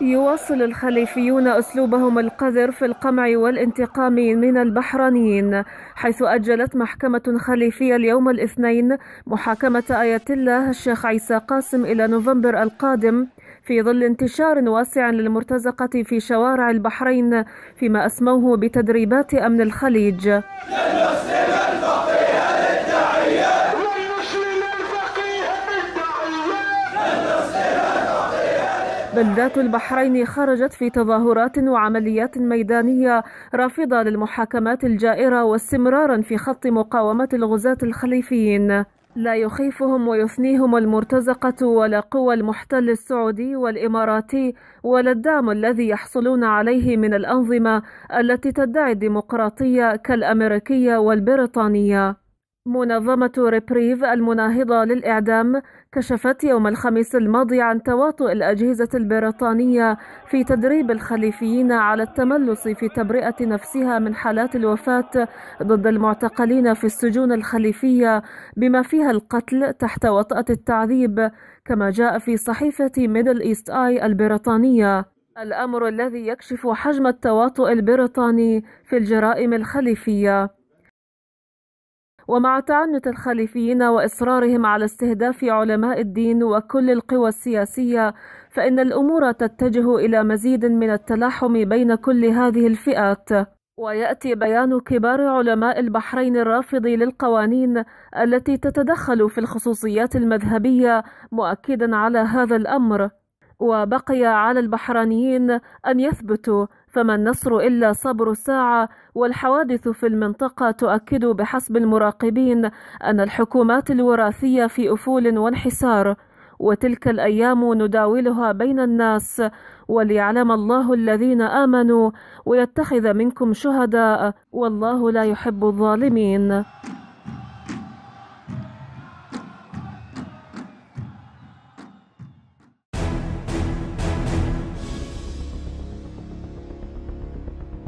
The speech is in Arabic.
يواصل الخليفيون أسلوبهم القذر في القمع والانتقام من البحرانيين حيث أجلت محكمة خليفية اليوم الاثنين محاكمة آية الله الشيخ عيسى قاسم إلى نوفمبر القادم في ظل انتشار واسع للمرتزقة في شوارع البحرين فيما أسموه بتدريبات أمن الخليج بلدات البحرين خرجت في تظاهرات وعمليات ميدانية رافضة للمحاكمات الجائرة واستمرارا في خط مقاومة الغزاة الخليفيين لا يخيفهم ويثنيهم المرتزقة ولا قوى المحتل السعودي والإماراتي ولا الدعم الذي يحصلون عليه من الأنظمة التي تدعي الديمقراطية كالأمريكية والبريطانية منظمة ريبريف المناهضة للإعدام كشفت يوم الخميس الماضي عن تواطؤ الأجهزة البريطانية في تدريب الخليفيين على التملص في تبرئة نفسها من حالات الوفاة ضد المعتقلين في السجون الخليفية بما فيها القتل تحت وطأة التعذيب كما جاء في صحيفة ميدل إيست آي البريطانية الأمر الذي يكشف حجم التواطؤ البريطاني في الجرائم الخليفية ومع تعنت الخليفيين واصرارهم على استهداف علماء الدين وكل القوى السياسيه فان الامور تتجه الى مزيد من التلاحم بين كل هذه الفئات وياتي بيان كبار علماء البحرين الرافض للقوانين التي تتدخل في الخصوصيات المذهبيه مؤكدا على هذا الامر وبقي على البحرانيين أن يثبتوا فما النصر إلا صبر الساعة والحوادث في المنطقة تؤكد بحسب المراقبين أن الحكومات الوراثية في أفول وانحسار وتلك الأيام نداولها بين الناس وليعلم الله الذين آمنوا ويتخذ منكم شهداء والله لا يحب الظالمين